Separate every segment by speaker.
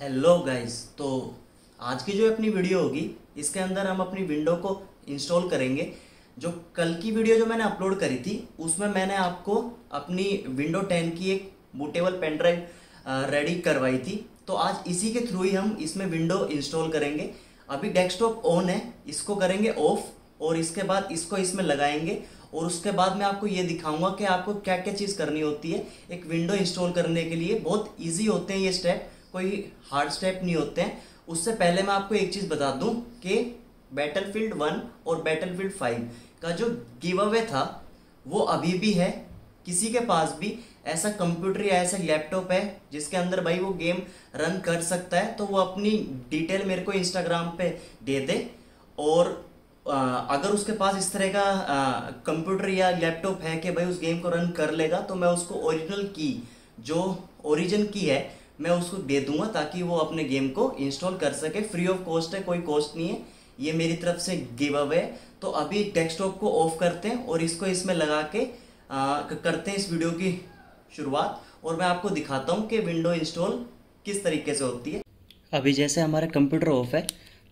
Speaker 1: hello guys तो आज की जो अपनी वीडियो होगी इसके अंदर हम अपनी विंडो को इंस्टॉल करेंगे जो कल की वीडियो जो मैंने अपलोड करी थी उसमें मैंने आपको अपनी विंडो 10 की एक बूटेबल पेन ड्राइव रेडी करवाई थी तो आज इसी के थ्रू ही हम इसमें विंडो इंस्टॉल करेंगे अभी डेस्कटॉप ऑन है इसको करेंगे ऑफ और इसके बाद इसको इसमें लगाएंगे और उसके बाद मैं आपको ये दिखाऊंगा कि आपको क्या क्या चीज़ करनी होती है एक विंडो इंस्टॉल करने के लिए बहुत ईजी होते हैं ये स्टेप कोई हार्ड स्टेप नहीं होते हैं उससे पहले मैं आपको एक चीज़ बता दूं कि बैटल फील्ड वन और बैटल फील्ड फाइव का जो गिव अवे था वो अभी भी है किसी के पास भी ऐसा कंप्यूटर या ऐसा लैपटॉप है जिसके अंदर भाई वो गेम रन कर सकता है तो वो अपनी डिटेल मेरे को इंस्टाग्राम पे दे दे और आ, अगर उसके पास इस तरह का कंप्यूटर या लैपटॉप है कि भाई उस गेम को रन कर लेगा तो मैं उसको ओरिजिनल की जो ओरिजिन की है मैं उसको दे दूंगा ताकि वो अपने गेम को इंस्टॉल कर सके फ्री ऑफ कॉस्ट है कोई कॉस्ट नहीं है ये मेरी तरफ से गिव अवे तो अभी डेस्कटॉप को ऑफ करते हैं और इसको इसमें लगा के आ, करते हैं इस वीडियो की शुरुआत और मैं आपको दिखाता हूँ कि विंडो इंस्टॉल किस तरीके से होती है अभी जैसे हमारा कंप्यूटर ऑफ है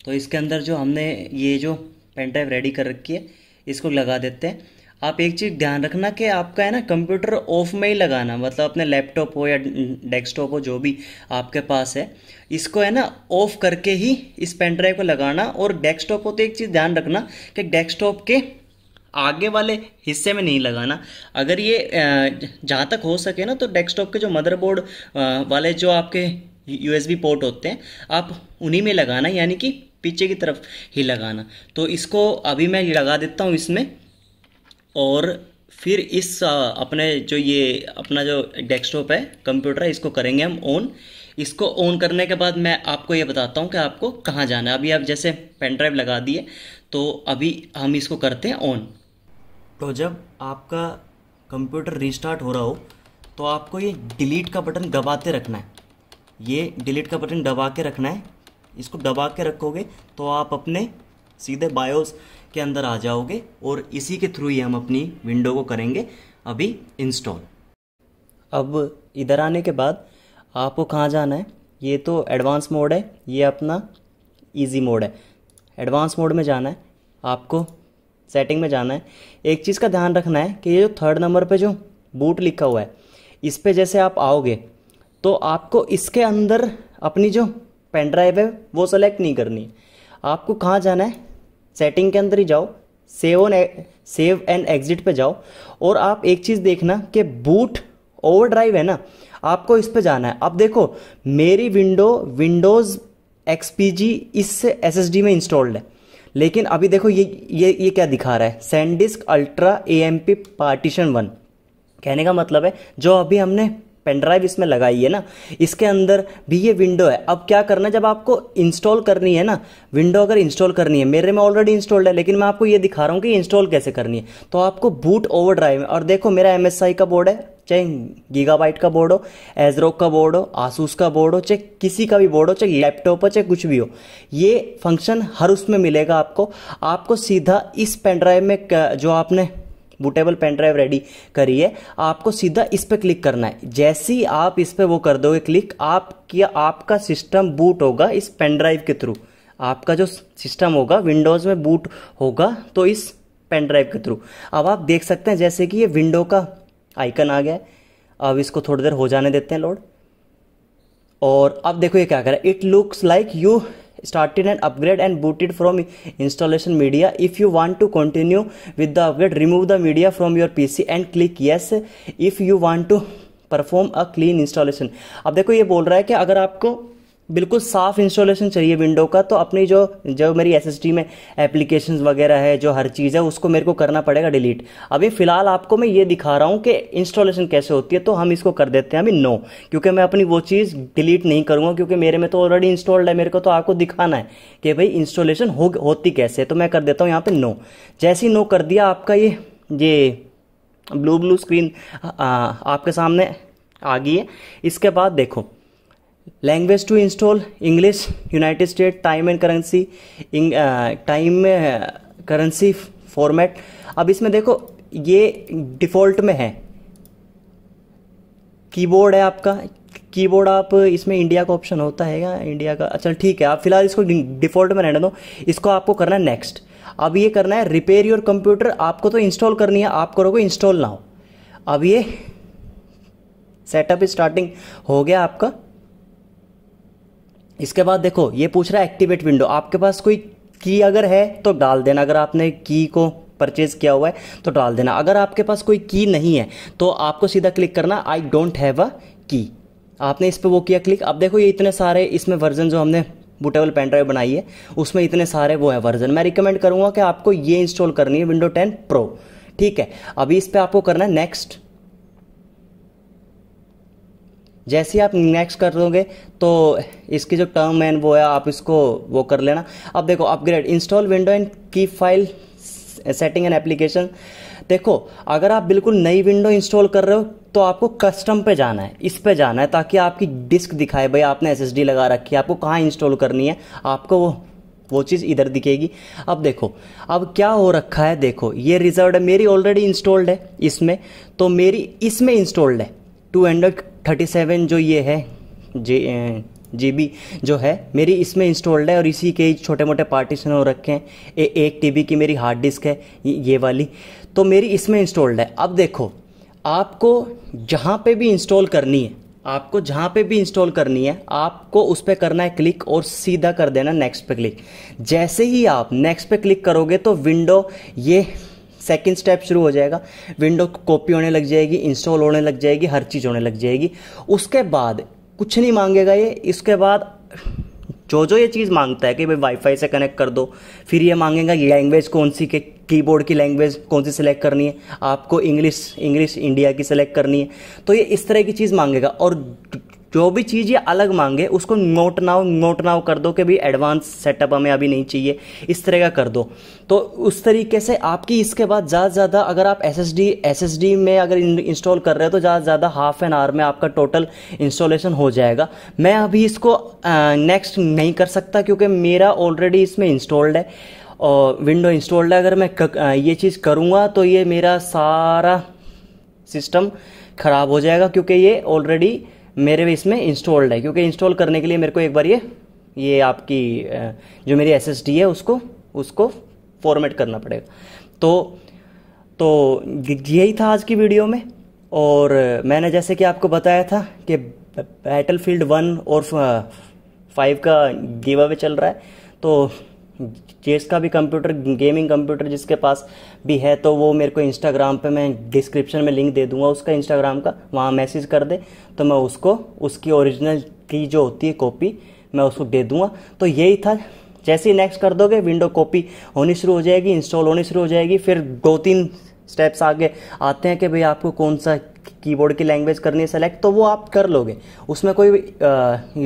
Speaker 1: तो इसके अंदर जो हमने ये जो पेन ड्राइव रेडी कर रखी है इसको लगा देते हैं आप एक चीज़ ध्यान रखना कि आपका है ना कंप्यूटर ऑफ में ही लगाना मतलब अपने लैपटॉप हो या डेस्कटॉप हो जो भी आपके पास है इसको है ना ऑफ करके ही इस पेन ड्राइव को लगाना और डेस्कटॉप हो तो एक चीज़ ध्यान रखना कि डेस्कटॉप के आगे वाले हिस्से में नहीं लगाना अगर ये जहाँ तक हो सके ना तो डेस्कटॉप के जो मदरबोर्ड वाले जो आपके यू पोर्ट होते हैं आप उन्हीं में लगाना यानी कि पीछे की तरफ ही लगाना तो इसको अभी मैं लगा देता हूँ इसमें और फिर इस अपने जो ये अपना जो डेस्कटॉप है कंप्यूटर है इसको करेंगे हम ऑन इसको ऑन करने के बाद मैं आपको ये बताता हूँ कि आपको कहाँ जाना है अभी आप जैसे पेन ड्राइव लगा दिए तो अभी हम इसको करते हैं ऑन तो जब आपका कंप्यूटर रिस्टार्ट हो रहा हो तो आपको ये डिलीट का बटन दबाते रखना है ये डिलीट का बटन दबा के रखना है इसको दबा के रखोगे तो आप अपने सीधे बायोस के अंदर आ जाओगे और इसी के थ्रू ही हम अपनी विंडो को करेंगे अभी इंस्टॉल अब इधर आने के बाद आपको कहाँ जाना है ये तो एडवांस मोड है ये अपना इजी मोड है एडवांस मोड में जाना है आपको सेटिंग में जाना है एक चीज़ का ध्यान रखना है कि ये जो थर्ड नंबर पे जो बूट लिखा हुआ है इस पर जैसे आप आओगे तो आपको इसके अंदर अपनी जो पेन ड्राइव है वो सेलेक्ट नहीं करनी है आपको कहाँ जाना है सेटिंग के अंदर ही जाओ save on save and exit पे जाओ और आप एक चीज़ देखना कि बूट ओवर ड्राइव है ना आपको इस पे जाना है अब देखो मेरी विंडो विंडोज़ एक्स इस एस में इंस्टॉल्ड है लेकिन अभी देखो ये ये ये क्या दिखा रहा है SanDisk ultra A M P partition one कहने का मतलब है जो अभी हमने पेनड्राइव इसमें लगाई है ना इसके अंदर भी ये विंडो है अब क्या करना जब आपको इंस्टॉल करनी है ना विंडो अगर इंस्टॉल करनी है मेरे में ऑलरेडी इंस्टॉल्ड है लेकिन मैं आपको ये दिखा रहा हूँ कि इंस्टॉल कैसे करनी है तो आपको बूट ओवर ड्राइव और देखो मेरा एम का बोर्ड है चाहे गीगाबाइट का बोर्ड हो एजरोक का बोर्ड हो आसूस का बोर्ड हो चाहे किसी का भी बोर्ड हो चाहे लैपटॉप हो चाहे कुछ भी हो ये फंक्शन हर उसमें मिलेगा आपको आपको सीधा इस पेनड्राइव में जो आपने बूटेबल पेन ड्राइव रेडी करी है आपको सीधा इस पर क्लिक करना है जैसे ही आप इस पर वो कर दोगे क्लिक आप क्या आपका सिस्टम बूट होगा इस पेन ड्राइव के थ्रू आपका जो सिस्टम होगा विंडोज़ में बूट होगा तो इस पेन ड्राइव के थ्रू अब आप देख सकते हैं जैसे कि ये विंडो का आइकन आ गया है अब इसको थोड़ी देर हो जाने देते हैं लोड और अब देखो ये क्या कर रहा है it looks like you started an upgrade and booted from installation media if you want to continue with the upgrade remove the media from your pc and click yes if you want to perform a clean installation ab dekho ye bol raha hai ki agar aapko बिल्कुल साफ़ installation चाहिए window का तो अपनी जो जो मेरी S में एप्लीकेशन वगैरह है जो हर चीज़ है उसको मेरे को करना पड़ेगा डिलीट अभी फ़िलहाल आपको मैं ये दिखा रहा हूँ कि इंस्टॉलेशन कैसे होती है तो हम इसको कर देते हैं अभी नो क्योंकि मैं अपनी वो चीज़ डिलीट नहीं करूँगा क्योंकि मेरे में तो ऑलरेडी इंस्टॉल्ड है मेरे को तो आपको दिखाना है कि भाई इंस्टॉलेशन हो होती कैसे तो मैं कर देता हूँ यहाँ पर नो जैसे ही नो कर दिया आपका ये ये ब्लू ब्लू स्क्रीन आपके सामने आ गई है इसके बाद देखो language to install English United State time and currency time currency format अब इसमें देखो ये डिफ़ॉल्ट में है कीबोर्ड है आपका कीबोर्ड आप इसमें इंडिया का ऑप्शन होता है या इंडिया का अच्छा ठीक है आप फिलहाल इसको डिफ़ॉल्ट में रहने दो इसको आपको करना है नेक्स्ट अब ये करना है रिपेयर योर कंप्यूटर आपको तो इंस्टॉल करनी है आप करोगे इंस्टॉल ना हो अब ये सेटअप स्टार्टिंग हो गया आपका इसके बाद देखो ये पूछ रहा है एक्टिवेट विंडो आपके पास कोई की अगर है तो डाल देना अगर आपने की को परचेज़ किया हुआ है तो डाल देना अगर आपके पास कोई की नहीं है तो आपको सीधा क्लिक करना आई डोंट हैव अ की आपने इस पर वो किया क्लिक अब देखो ये इतने सारे इसमें वर्जन जो हमने बुटेबल पेन ड्राइव बनाई है उसमें इतने सारे वो है वर्जन मैं रिकमेंड करूँगा कि आपको ये इंस्टॉल करनी है विंडो टेन प्रो ठीक है अभी इस पर आपको करना है नेक्स्ट जैसे आप नेक्स्ट कर दोगे तो इसकी जो टर्म है वो है आप इसको वो कर लेना अब देखो अपग्रेड इंस्टॉल विंडो एंड की फाइल सेटिंग एंड एप्लीकेशन देखो अगर आप बिल्कुल नई विंडो इंस्टॉल कर रहे हो तो आपको कस्टम पे जाना है इस पे जाना है ताकि आपकी डिस्क दिखाए भाई आपने एस लगा रखी है आपको कहाँ इंस्टॉल करनी है आपको वो वो चीज़ इधर दिखेगी अब देखो अब क्या हो रखा है देखो ये रिजर्व है मेरी ऑलरेडी इंस्टॉल्ड है इसमें तो मेरी इसमें इंस्टॉल्ड है टू हंड्रेड थर्टी सेवन जो ये है जे जी जो है मेरी इसमें इंस्टॉल्ड है और इसी के छोटे मोटे पार्टीशन हो रखे हैं ए, एक टी की मेरी हार्ड डिस्क है ये वाली तो मेरी इसमें इंस्टॉल्ड है अब देखो आपको जहाँ पे भी इंस्टॉल करनी है आपको जहाँ पे भी इंस्टॉल करनी है आपको उस पर करना है क्लिक और सीधा कर देना नेक्स्ट पे क्लिक जैसे ही आप नेक्स्ट पे क्लिक करोगे तो विंडो ये सेकेंड स्टेप शुरू हो जाएगा विंडो कॉपी होने लग जाएगी इंस्टॉल होने लग जाएगी हर चीज़ होने लग जाएगी उसके बाद कुछ नहीं मांगेगा ये इसके बाद जो जो ये चीज़ मांगता है कि भाई वाईफाई से कनेक्ट कर दो फिर ये मांगेगा लैंग्वेज कौन सी के कीबोर्ड की लैंग्वेज कौन सी सिलेक्ट करनी है आपको इंग्लिश इंग्लिश इंडिया की सिलेक्ट करनी है तो ये इस तरह की चीज़ मांगेगा और जो भी चीज़ ये अलग मांगे उसको नोट नाउ नोट नाउ कर दो कि भाई एडवांस सेटअप हमें अभी नहीं चाहिए इस तरह का कर दो तो उस तरीके से आपकी इसके बाद ज़्यादा से ज़्यादा अगर आप एस एस में अगर इंस्टॉल कर रहे हो तो ज़्यादा से ज़्यादा हाफ एन आवर में आपका टोटल इंस्टॉलेशन हो जाएगा मैं अभी इसको नेक्स्ट नहीं कर सकता क्योंकि मेरा ऑलरेडी इसमें इंस्टॉल्ड है और विंडो इंस्टॉल्ड है अगर मैं ये चीज़ करूँगा तो ये मेरा सारा सिस्टम ख़राब हो जाएगा क्योंकि ये ऑलरेडी मेरे इसमें इंस्टॉल्ड है क्योंकि इंस्टॉल करने के लिए मेरे को एक बार ये ये आपकी जो मेरी एस है उसको उसको फॉर्मेट करना पड़ेगा तो तो यही था आज की वीडियो में और मैंने जैसे कि आपको बताया था कि बैटल फील्ड वन और फाइव का गेवा अवे चल रहा है तो जिसका भी कंप्यूटर गेमिंग कंप्यूटर जिसके पास भी है तो वो मेरे को इंस्टाग्राम पे मैं डिस्क्रिप्शन में लिंक दे दूंगा उसका इंस्टाग्राम का वहाँ मैसेज कर दे तो मैं उसको उसकी ओरिजिनल की जो होती है कॉपी मैं उसको दे दूंगा तो यही था जैसे ही नेक्स्ट कर दोगे विंडो कॉपी होनी शुरू हो जाएगी इंस्टॉल होनी शुरू हो जाएगी फिर दो तीन स्टेप्स आगे आते हैं कि भाई आपको कौन सा कीबोर्ड की लैंग्वेज करनी है सेलेक्ट तो वो आप कर लोगे उसमें कोई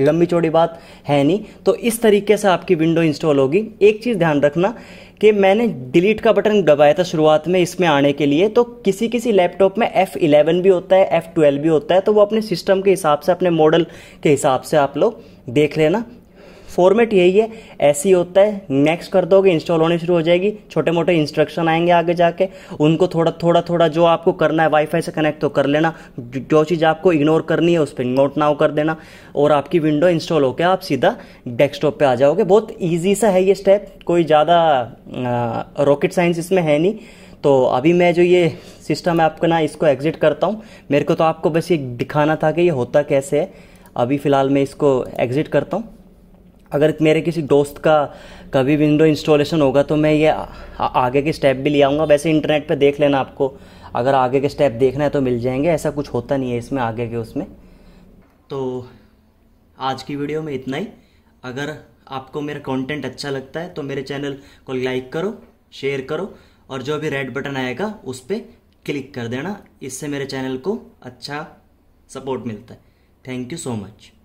Speaker 1: लंबी चौड़ी बात है नहीं तो इस तरीके से आपकी विंडो इंस्टॉल होगी एक चीज़ ध्यान रखना कि मैंने डिलीट का बटन दबाया था शुरुआत में इसमें आने के लिए तो किसी किसी लैपटॉप में F11 भी होता है F12 भी होता है तो वो अपने सिस्टम के हिसाब से अपने मॉडल के हिसाब से आप लोग देख लेना फॉर्मेट यही है ऐसे ही होता है नेक्स्ट कर दोगे इंस्टॉल होने शुरू हो जाएगी छोटे मोटे इंस्ट्रक्शन आएंगे आगे जाके उनको थोड़ा थोड़ा थोड़ा जो आपको करना है वाईफाई से कनेक्ट तो कर लेना जो चीज़ आपको इग्नोर करनी है उस पर नोट नाउ कर देना और आपकी विंडो इंस्टॉल होकर आप सीधा डेस्कटॉप पर आ जाओगे बहुत ईजी सा है ये स्टेप कोई ज़्यादा रॉकेट साइंस इसमें है नहीं तो अभी मैं जो ये सिस्टम है आपको ना इसको एग्जिट करता हूँ मेरे को तो आपको बस ये दिखाना था कि ये होता कैसे है अभी फ़िलहाल मैं इसको एग्ज़िट करता हूँ अगर मेरे किसी दोस्त का कभी विंडो इंस्टॉलेशन होगा तो मैं ये आगे के स्टेप भी ले आऊँगा वैसे इंटरनेट पे देख लेना आपको अगर आगे के स्टेप देखना है तो मिल जाएंगे ऐसा कुछ होता नहीं है इसमें आगे के उसमें तो आज की वीडियो में इतना ही अगर आपको मेरा कंटेंट अच्छा लगता है तो मेरे चैनल को लाइक करो शेयर करो और जो भी रेड बटन आएगा उस पर क्लिक कर देना इससे मेरे चैनल को अच्छा सपोर्ट मिलता है थैंक यू सो मच